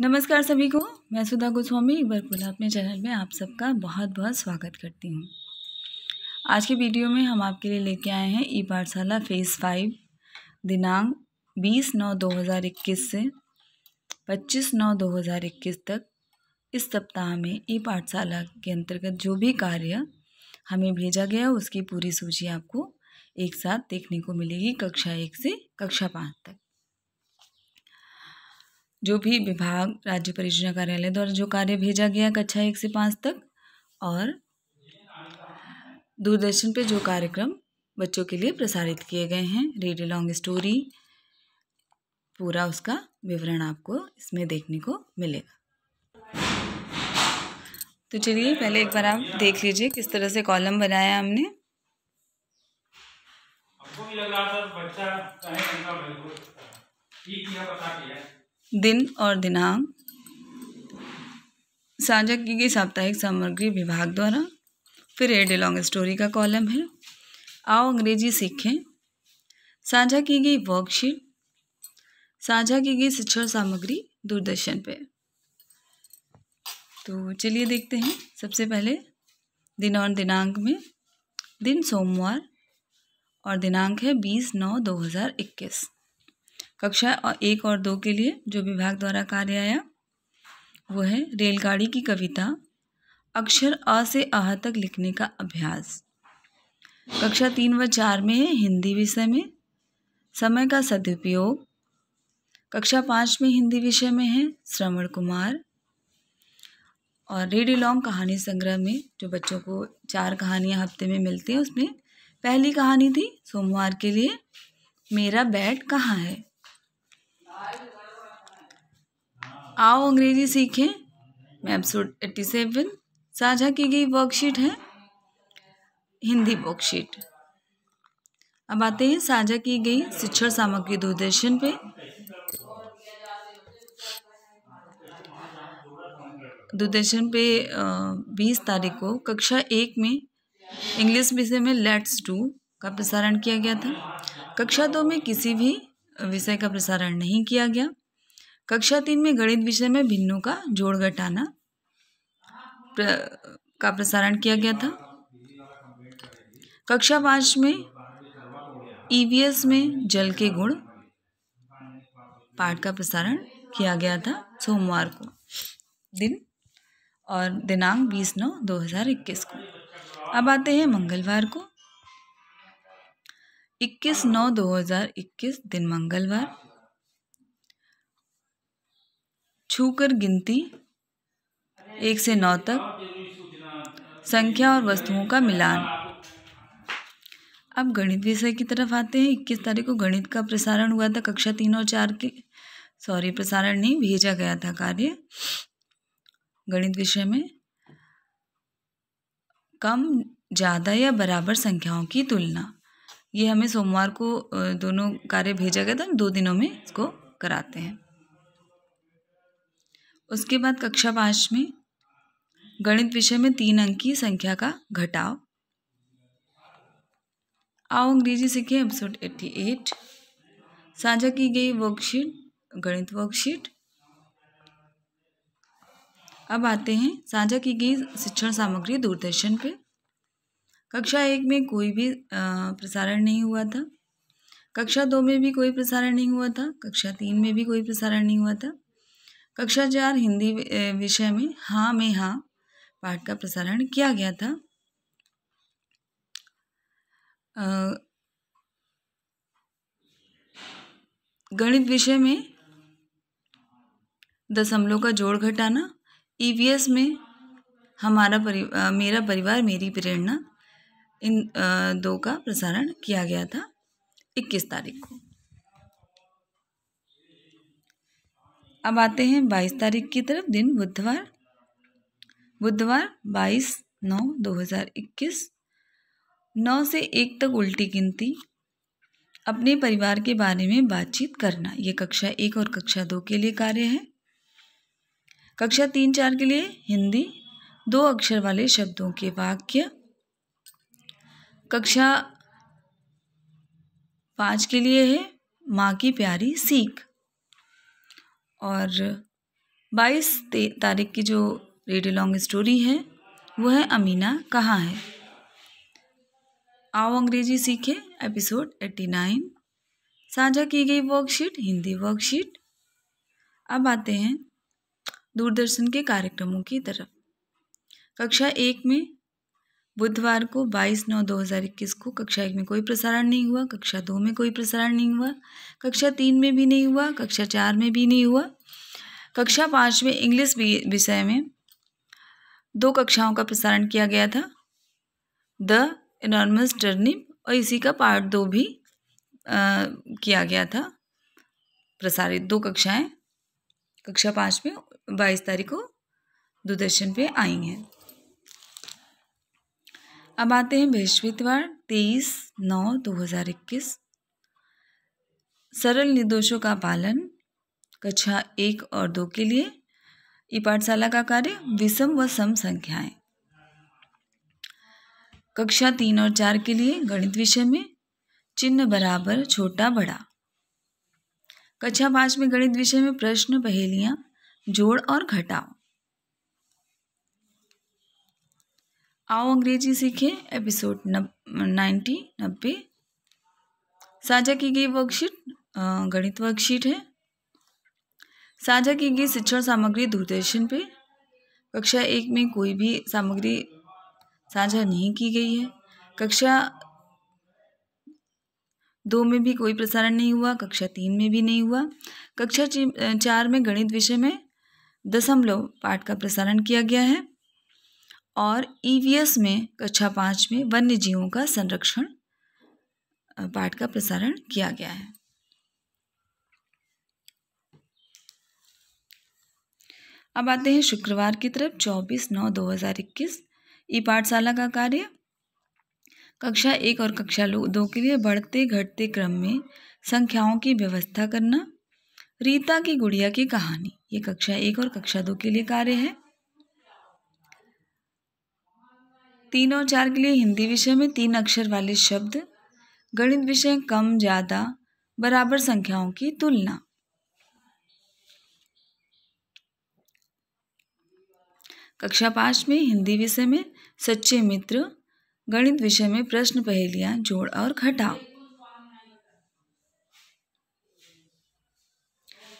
नमस्कार सभी को मैं सुधा गोस्वामी एक बार पुनः अपने चैनल में आप सबका बहुत बहुत स्वागत करती हूँ आज के वीडियो में हम आपके लिए लेके आए हैं ई पाठशाला फ़ेज़ फाइव दिनांक बीस नौ दो हज़ार इक्कीस से पच्चीस नौ दो हज़ार इक्कीस तक इस सप्ताह में ई पाठशाला के अंतर्गत जो भी कार्य हमें भेजा गया उसकी पूरी सूची आपको एक साथ देखने को मिलेगी कक्षा एक से कक्षा पाँच तक जो भी विभाग राज्य परियोजना कार्यालय द्वारा जो कार्य भेजा गया कक्षा एक से पाँच तक और दूरदर्शन पे जो कार्यक्रम बच्चों के लिए प्रसारित किए गए हैं रीड लॉन्ग स्टोरी पूरा उसका विवरण आपको इसमें देखने को मिलेगा तो चलिए पहले एक बार आप देख लीजिए किस तरह से कॉलम बनाया हमने पता दिन और दिनांक साझा की गई साप्ताहिक सामग्री विभाग द्वारा फिर एड लॉन्ग स्टोरी का कॉलम है आओ अंग्रेजी सीखें साझा की गई वर्कशीट साझा की गई शिक्षण सामग्री दूरदर्शन पे तो चलिए देखते हैं सबसे पहले दिन और दिनांक में दिन सोमवार और दिनांक है बीस नौ दो हज़ार इक्कीस कक्षा और एक और दो के लिए जो विभाग द्वारा कार्य आया वो है रेलगाड़ी की कविता अक्षर अ से अह तक लिखने का अभ्यास कक्षा तीन व चार में है हिंदी विषय में समय का सदुपयोग कक्षा पाँच में हिंदी विषय में है श्रवण कुमार और रेडियो लॉन्ग कहानी संग्रह में जो बच्चों को चार कहानियाँ हफ्ते में मिलती हैं उसमें पहली कहानी थी सोमवार के लिए मेरा बैट कहाँ है आओ अंग्रेजी सीखें मैं एपिसोड एट्टी सेवन साझा की गई वर्कशीट है हिंदी वर्कशीट अब आते हैं साझा की गई शिक्षण सामग्री दूरदर्शन पे दूरदर्शन पे बीस तारीख को कक्षा एक में इंग्लिश विषय में लेट्स डू का प्रसारण किया गया था कक्षा दो में किसी भी विषय का प्रसारण नहीं किया गया कक्षा तीन में गणित विषय में भिन्नों का जोड़ घटाना प्र, का प्रसारण किया गया था कक्षा पाँच में ईवीएस e में जल के गुण पाठ का प्रसारण किया गया था सोमवार को दिन और दिनांक बीस नौ दो हज़ार इक्कीस को अब आते हैं मंगलवार को इक्कीस नौ दो हजार इक्कीस दिन मंगलवार छूकर गिनती एक से नौ तक संख्या और वस्तुओं का मिलान अब गणित विषय की तरफ आते हैं इक्कीस तारीख को गणित का प्रसारण हुआ था कक्षा तीन और चार के सॉरी प्रसारण नहीं भेजा गया था कार्य गणित विषय में कम ज़्यादा या बराबर संख्याओं की तुलना ये हमें सोमवार को दोनों कार्य भेजा गया था दो दिनों में इसको कराते हैं उसके बाद कक्षा पाँच में गणित विषय में तीन अंक की संख्या का घटाव आओ अंग्रेजी सीखें एपिसोड एट्टी एट साझा की गई वर्कशीट गणित वर्कशीट अब आते हैं साझा की गई शिक्षण सामग्री दूरदर्शन पे कक्षा एक में कोई भी प्रसारण नहीं हुआ था कक्षा दो में भी कोई प्रसारण नहीं हुआ था कक्षा तीन में भी कोई प्रसारण नहीं हुआ था कक्षा चार हिंदी विषय में हाँ में हाँ पाठ का प्रसारण किया गया था गणित विषय में दशमलव का जोड़ घटाना ईवीएस e में हमारा परि मेरा परिवार मेरी प्रेरणा इन दो का प्रसारण किया गया था इक्कीस तारीख को अब आते हैं बाईस तारीख की तरफ दिन बुधवार बुधवार बाईस नौ दो हज़ार इक्कीस नौ से एक तक उल्टी गिनती अपने परिवार के बारे में बातचीत करना ये कक्षा एक और कक्षा दो के लिए कार्य है कक्षा तीन चार के लिए हिंदी दो अक्षर वाले शब्दों के वाक्य कक्षा पाँच के लिए है माँ की प्यारी सीख और बाईस तारीख की जो रेडी लॉन्ग स्टोरी है वो है अमीना कहाँ है आओ अंग्रेजी सीखे एपिसोड एट्टी नाइन साझा की गई वर्कशीट हिंदी वर्कशीट अब आते हैं दूरदर्शन के कार्यक्रमों की तरफ कक्षा एक में बुधवार को 22 नौ 2021 को कक्षा एक में कोई प्रसारण नहीं हुआ कक्षा दो में कोई प्रसारण नहीं हुआ कक्षा तीन में भी नहीं हुआ कक्षा चार में भी नहीं हुआ कक्षा पाँच में इंग्लिश विषय में दो कक्षाओं का प्रसारण किया गया था द इनॉर्मस टर्निंग और इसी का पार्ट दो भी आ, किया गया था प्रसारित दो कक्षाएं कक्षा पाँच में बाईस तारीख को दूरदर्शन पे आई हैं अब आते हैं बृहस्पतिवार तेईस नौ दो हजार इक्कीस सरल निर्दोषों का पालन कक्षा एक और दो के लिए ई पाठशाला का कार्य विषम व सम संख्याएं कक्षा तीन और चार के लिए गणित विषय में चिन्ह बराबर छोटा बड़ा कक्षा पाँच में गणित विषय में प्रश्न पहेलियाँ जोड़ और घटाओ आओ अंग्रेजी सीखें एपिसोड नब नाइन्टी नब्बे साझा की गई वर्कशीट गणित वर्कशीट है साझा की गई शिक्षण सामग्री दूरदर्शन पे कक्षा एक में कोई भी सामग्री साझा नहीं की गई है कक्षा दो में भी कोई प्रसारण नहीं हुआ कक्षा तीन में भी नहीं हुआ कक्षा चार में गणित विषय में दशमलव पाठ का प्रसारण किया गया है और ईवीएस e में कक्षा पाँच में वन्य जीवों का संरक्षण पाठ का प्रसारण किया गया है अब आते हैं शुक्रवार की तरफ 24 नौ 2021 ई पाठशाला का कार्य कक्षा एक और कक्षा दो के लिए बढ़ते घटते क्रम में संख्याओं की व्यवस्था करना रीता की गुड़िया की कहानी ये कक्षा एक और कक्षा दो के लिए कार्य है तीन और चार के लिए हिंदी विषय में तीन अक्षर वाले शब्द गणित विषय कम ज़्यादा बराबर संख्याओं की तुलना कक्षा पांच में हिंदी विषय में सच्चे मित्र गणित विषय में प्रश्न पहेलियाँ जोड़ और घटाओ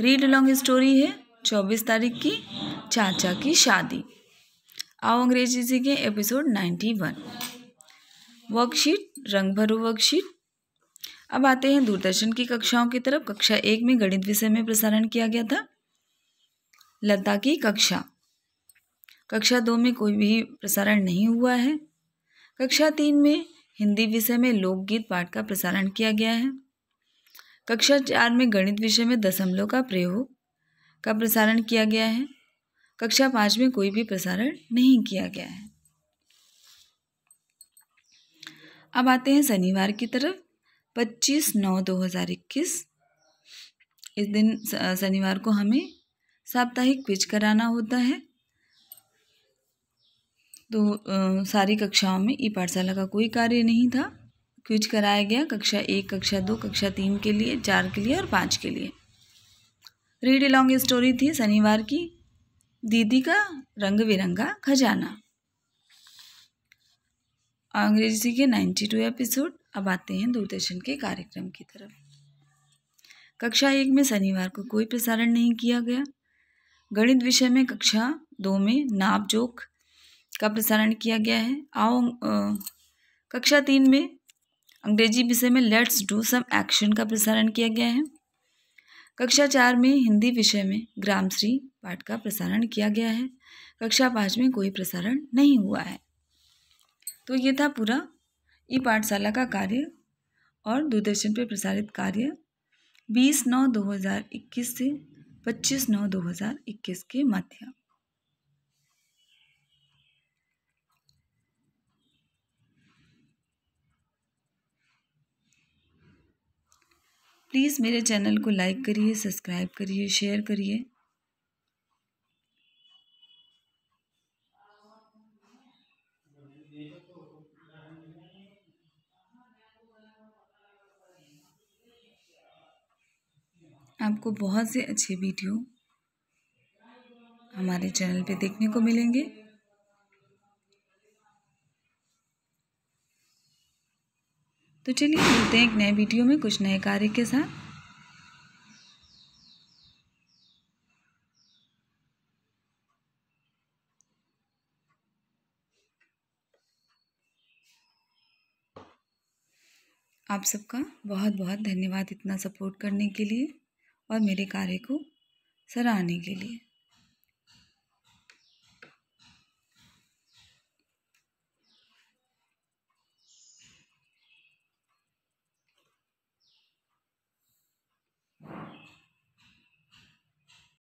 रीड लॉन्ग स्टोरी है चौबीस तारीख की चाचा की शादी आओ अंग्रेजी सीखें एपिसोड नाइन्टी वन वर्कशीट रंग भरो वर्कशीट अब आते हैं दूरदर्शन की कक्षाओं की तरफ कक्षा एक में गणित विषय में प्रसारण किया गया था लता की कक्षा कक्षा दो में कोई भी प्रसारण नहीं हुआ है कक्षा तीन में हिंदी विषय में लोकगीत पाठ का प्रसारण किया गया है कक्षा चार में गणित विषय में दशमलव का प्रयोग का प्रसारण किया गया है कक्षा पाँच में कोई भी प्रसारण नहीं किया गया है अब आते हैं शनिवार की तरफ पच्चीस नौ दो हजार इक्कीस इस दिन शनिवार को हमें साप्ताहिक क्विज कराना होता है तो आ, सारी कक्षाओं में ई पाठशाला का कोई कार्य नहीं था क्विज कराया गया कक्षा एक कक्षा दो कक्षा तीन के लिए चार के लिए और पाँच के लिए रीड लॉन्ग स्टोरी थी शनिवार की दीदी का रंग बिरंगा खजाना अंग्रेजी के टू एपिसोड अब आते हैं दूरदर्शन के कार्यक्रम की तरफ कक्षा एक में शनिवार को कोई प्रसारण नहीं किया गया गणित विषय में कक्षा दो में नाप जोक का प्रसारण किया गया है आओ आ, कक्षा तीन में अंग्रेजी विषय में लेट्स डू सम एक्शन का प्रसारण किया गया है कक्षा चार में हिंदी विषय में ग्रामश्री पाठ का प्रसारण किया गया है कक्षा पाँच में कोई प्रसारण नहीं हुआ है तो ये था पूरा ई पाठशाला का कार्य और दूरदर्शन पर प्रसारित कार्य 20 नौ 2021 से 25 नौ 2021 के मध्य प्लीज़ मेरे चैनल को लाइक करिए सब्सक्राइब करिए शेयर करिए आपको बहुत से अच्छे वीडियो हमारे चैनल पे देखने को मिलेंगे तो चलिए मिलते हैं एक नए वीडियो में कुछ नए कार्य के साथ आप सबका बहुत बहुत धन्यवाद इतना सपोर्ट करने के लिए और मेरे कार्य को सराहने के लिए